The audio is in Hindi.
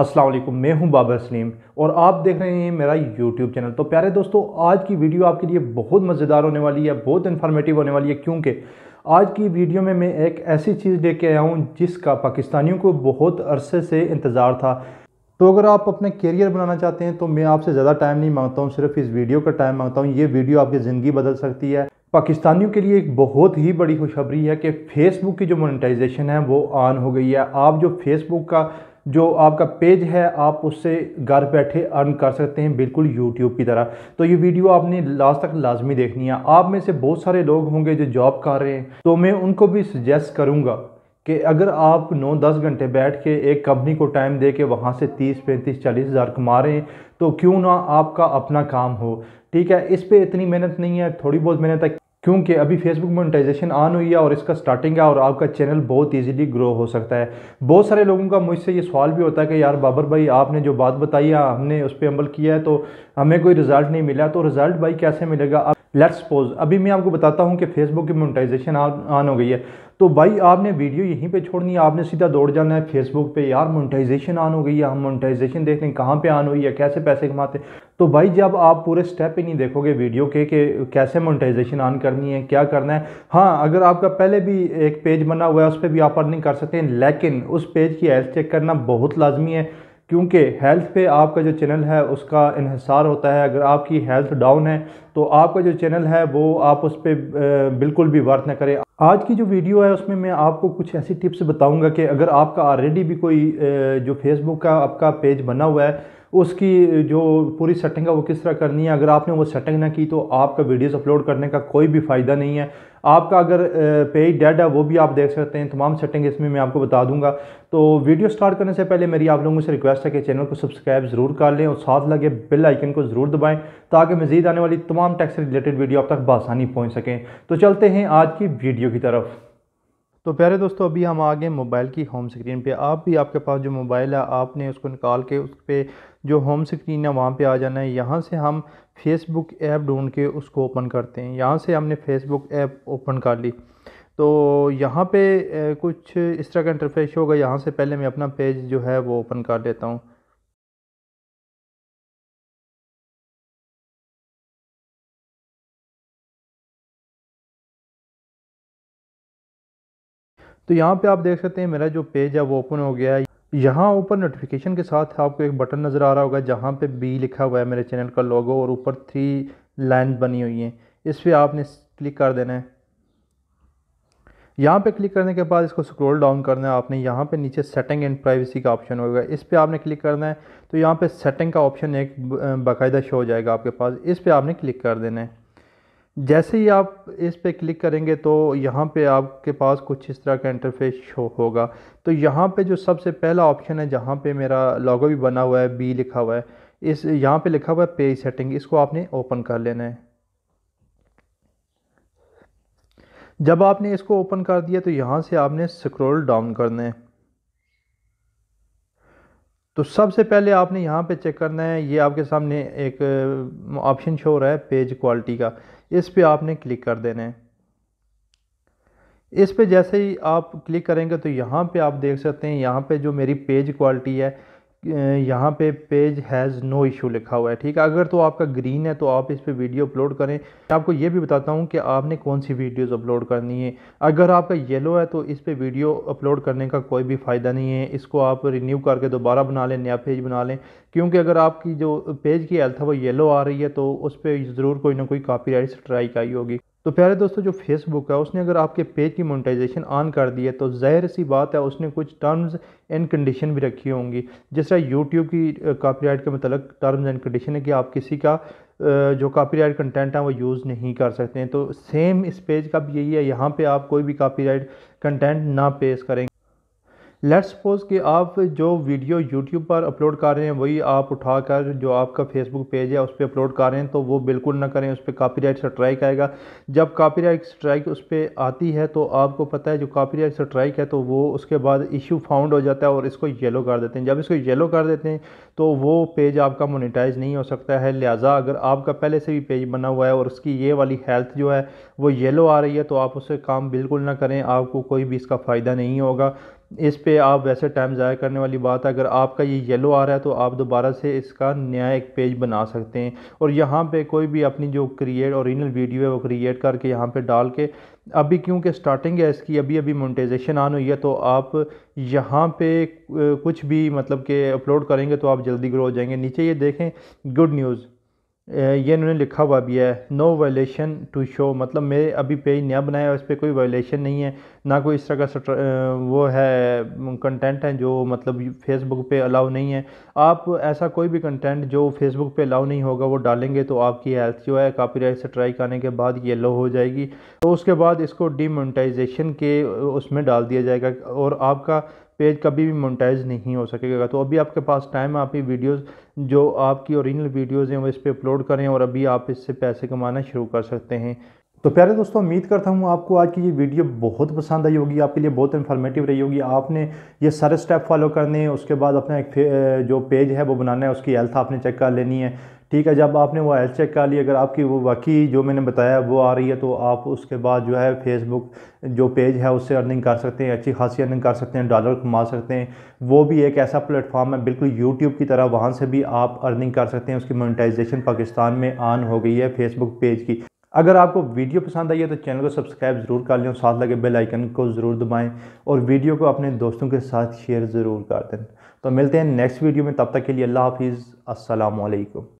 अस्सलाम मैं हूं बाबर सलीम और आप देख रहे हैं मेरा यूट्यूब चैनल तो प्यारे दोस्तों आज की वीडियो आपके लिए बहुत मज़ेदार होने वाली है बहुत इन्फॉर्मेटिव होने वाली है क्योंकि आज की वीडियो में मैं एक ऐसी चीज़ लेके आया हूँ जिसका पाकिस्तानियों को बहुत अरसे से इंतज़ार था तो अगर आप अपने करियर बनाना चाहते हैं तो मैं आपसे ज़्यादा टाइम नहीं मांगता हूँ सिर्फ इस वीडियो का टाइम मांगता हूँ ये वीडियो आपकी ज़िंदगी बदल सकती है पाकिस्तानियों के लिए एक बहुत ही बड़ी खुशखबरी है कि फ़ेसबुक की जो मोनेटाइजेशन है वो ऑन हो गई है आप जो फेसबुक का जो आपका पेज है आप उससे घर बैठे अर्न कर सकते हैं बिल्कुल यूट्यूब की तरह तो ये वीडियो आपने लास्ट तक लाजमी देखनी है आप में से बहुत सारे लोग होंगे जो जॉब कर रहे हैं तो मैं उनको भी सजेस्ट करूँगा कि अगर आप 9-10 घंटे बैठ के एक कंपनी को टाइम दे के वहाँ से 30 पैंतीस चालीस हज़ार कमा रहे हैं तो क्यों ना आपका अपना काम हो ठीक है इस पर इतनी मेहनत नहीं है थोड़ी बहुत मेहनत है क्योंकि अभी फेसबुक मोनेटाइजेशन ऑन हुई है और इसका स्टार्टिंग है और आपका चैनल बहुत इजीली ग्रो हो सकता है बहुत सारे लोगों का मुझसे ये सवाल भी होता है कि यार बाबर भाई आपने जो बात बताई है हमने उस पर अमल किया है तो हमें कोई रिज़ल्ट नहीं मिला तो रिज़ल्ट भाई कैसे मिलेगा अब लेट्स सपोज अभी मैं आपको बताता हूँ कि फेसबुक की मोनेटाइजेशन ऑन हो गई है तो भाई आपने वीडियो यहीं पे छोड़नी है आपने सीधा दौड़ जाना है फेसबुक पे यार मोनेटाइजेशन ऑन हो गई है हम मोनेटाइजेशन देख हैं कहाँ पे ऑन हुई है कैसे पैसे कमाते हैं तो भाई जब आप पूरे स्टेप ही नहीं देखोगे वीडियो के कि कैसे मोनेटाइजेशन ऑन करनी है क्या करना है हाँ अगर आपका पहले भी एक पेज बना हुआ है उस पर भी आप अर्निंग कर सकते हैं लेकिन उस पेज की हेल्थ चेक करना बहुत लाजमी है क्योंकि हेल्थ पे आपका जो चैनल है उसका इहसार होता है अगर आपकी हेल्थ डाउन है तो आपका जो चैनल है वो आप उस पर बिल्कुल भी वर्क ना करें आज की जो वीडियो है उसमें मैं आपको कुछ ऐसी टिप्स बताऊंगा कि अगर आपका ऑलरेडी भी कोई जो फेसबुक का आपका पेज बना हुआ है उसकी जो पूरी सेटिंग है वो किस तरह करनी है अगर आपने वो सेटिंग ना की तो आपका वीडियोस अपलोड करने का कोई भी फ़ायदा नहीं है आपका अगर पेज डेड है वो भी आप देख सकते हैं तमाम सेटिंग इसमें मैं आपको बता दूंगा तो वीडियो स्टार्ट करने से पहले मेरी आप लोगों से रिक्वेस्ट है कि चैनल को सब्सक्राइब ज़रूर कर लें और साथ लगे बिल आइकन को ज़रूर दबाएं ताकि मज़ीद आने वाली तमाम टैक्स रिलेटेड वीडियो आप तक बसानी पहुँच सकें तो चलते हैं आज की वीडियो की तरफ तो प्यारे दोस्तों अभी हम आ गए मोबाइल की होम स्क्रीन पे आप भी आपके पास जो मोबाइल है आपने उसको निकाल के उस पर जो होम स्क्रीन है वहाँ पे आ जाना है यहाँ से हम फेसबुक ऐप ढूंढ के उसको ओपन करते हैं यहाँ से हमने फेसबुक ऐप ओपन कर ली तो यहाँ पे कुछ इस तरह का इंटरफेस होगा यहाँ से पहले मैं अपना पेज जो है वो ओपन कर लेता हूँ तो यहाँ पे आप देख सकते हैं मेरा जो पेज है वो ओपन हो गया है यहाँ ऊपर नोटिफिकेशन के साथ आपको एक बटन नज़र आ रहा होगा जहाँ पे बी लिखा हुआ है मेरे चैनल का लोगो और ऊपर थ्री लाइन बनी हुई हैं इस पर आपने क्लिक कर देना है यहाँ पे क्लिक करने के बाद इसको स्क्रॉल डाउन करना है आपने यहाँ पे नीचे सेटिंग एंड प्राइवेसी का ऑप्शन होगा इस पर आपने क्लिक करना है तो यहाँ पे सेटिंग का ऑप्शन एक बाकायदा शो हो जाएगा आपके पास इस पर आपने क्लिक कर देना है जैसे ही आप इस पर क्लिक करेंगे तो यहाँ पे आपके पास कुछ इस तरह का इंटरफेस शो होगा तो यहाँ पे जो सबसे पहला ऑप्शन है जहाँ पे मेरा लॉगो भी बना हुआ है बी लिखा हुआ है इस यहाँ पे लिखा हुआ है पेज सेटिंग इसको आपने ओपन कर लेना है जब आपने इसको ओपन कर दिया तो यहाँ से आपने स्क्रॉल डाउन करना है तो सबसे पहले आपने यहाँ पे चेक करना है ये आपके सामने एक ऑप्शन शो रहा है पेज क्वालिटी का इस पे आपने क्लिक कर देना है इस पे जैसे ही आप क्लिक करेंगे तो यहाँ पे आप देख सकते हैं यहाँ पे जो मेरी पेज क्वालिटी है यहाँ पे पेज हैज़ नो इशू लिखा हुआ है ठीक है अगर तो आपका ग्रीन है तो आप इस पे वीडियो अपलोड करें मैं आपको ये भी बताता हूँ कि आपने कौन सी वीडियोस अपलोड करनी है अगर आपका येलो है तो इस पे वीडियो अपलोड करने का कोई भी फ़ायदा नहीं है इसको आप रिन्यू करके दोबारा बना लें नया पेज बना लें क्योंकि अगर आपकी जो पेज की हेल्थ है वो येलो आ रही है तो उस पर ज़रूर कोई ना कोई कापी राइट स्ट्राइक आई होगी तो प्यारे दोस्तों जो फेसबुक है उसने अगर आपके पेज की मोनेटाइजेशन ऑन कर दी है तो ज़ाहिर सी बात है उसने कुछ टर्म्स एंड कंडीशन भी रखी होंगी जिस तरह यूट्यूब की कॉपीराइट के मतलब टर्म्स एंड कंडीशन है कि आप किसी का जो कॉपीराइट कंटेंट है वो यूज़ नहीं कर सकते हैं तो सेम इस पेज का भी यही है यहाँ पे आप कोई भी कॉपीराइट कंटेंट ना पेश करें लेट्स सपोज कि आप जो वीडियो यूट्यूब पर अपलोड कर रहे हैं वही आप उठाकर जो आपका फेसबुक पेज है उस पर अपलोड कर रहे हैं तो वो बिल्कुल ना करें उस पर कॉपीराइट स्ट्राइक आएगा जब कॉपीराइट स्ट्राइक उस पर आती है तो आपको पता है जो कॉपीराइट स्ट्राइक है तो वो उसके बाद इशू फाउंड हो जाता है और इसको येलो कर देते हैं जब इसको येलो कर देते हैं तो वो पेज आपका मोनिटाइज नहीं हो सकता है लिहाजा अगर आपका पहले से भी पेज बना हुआ है और उसकी ये वाली हेल्थ जो है वो येलो आ रही है तो आप उससे काम बिल्कुल ना करें आपको कोई भी इसका फ़ायदा नहीं होगा इस पे आप वैसे टाइम ज़ाया करने वाली बात है अगर आपका ये येलो आ रहा है तो आप दोबारा से इसका नया एक पेज बना सकते हैं और यहाँ पे कोई भी अपनी जो क्रिएट औरिजिनल वीडियो है वो क्रिएट करके यहाँ पे डाल के अभी क्योंकि स्टार्टिंग है इसकी अभी अभी मोनिटाइजेशन ऑन हुई है तो आप यहाँ पे कुछ भी मतलब के अपलोड करेंगे तो आप जल्दी ग्रो हो जाएंगे नीचे ये देखें गुड न्यूज़ ये इन्होंने लिखा हुआ भी है नो वायलेशन टू शो मतलब मैं अभी पेज नया बनाया है उस पर कोई वायलेशन नहीं है ना कोई इस तरह का वो है कंटेंट है जो मतलब फेसबुक पे अलाउ नहीं है आप ऐसा कोई भी कंटेंट जो फेसबुक पे अलाउ नहीं होगा वो डालेंगे तो आपकी हेल्थ जो है कॉपीराइट स्ट्राइक आने के बाद येलो हो जाएगी तो उसके बाद इसको डीमोनेटाइजेशन के उसमें डाल दिया जाएगा और आपका पेज कभी भी मोनेटाइज नहीं हो सकेगा तो अभी आपके पास टाइम है आप ये वीडियोस जो आपकी ओरिजिनल वीडियोस हैं वो इस पर अपलोड करें और अभी आप इससे पैसे कमाना शुरू कर सकते हैं तो प्यारे दोस्तों उम्मीद करता हूँ आपको आज की ये वीडियो बहुत पसंद आई होगी आपके लिए बहुत इन्फॉर्मेटिव रही होगी आपने ये सारे स्टेप फॉलो करने हैं उसके बाद अपना एक जो पेज है वो बनाना है उसकी हेल्थ आपने चेक कर लेनी है ठीक है जब आपने वो हेल्थ चेक कर ली अगर आपकी वो वाकई जो मैंने बताया वो आ रही है तो आप उसके बाद जो है फेसबुक जो पेज है उससे अर्निंग कर सकते हैं अच्छी खासी अर्निंग कर सकते हैं डॉलर कमा सकते हैं वो भी एक ऐसा प्लेटफॉर्म है बिल्कुल यूट्यूब की तरह वहाँ से भी आप अर्निंग कर सकते हैं उसकी मोनिटाइजेशन पाकिस्तान में ऑन हो गई है फेसबुक पेज की अगर आपको वीडियो पसंद आई है तो चैनल को सब्सक्राइब ज़रूर कर लें और साथ लगे बेल आइकन को ज़रूर दबाएं और वीडियो को अपने दोस्तों के साथ शेयर ज़रूर कर दें तो मिलते हैं नेक्स्ट वीडियो में तब तक के लिए अल्लाह हाफिज़ असलकम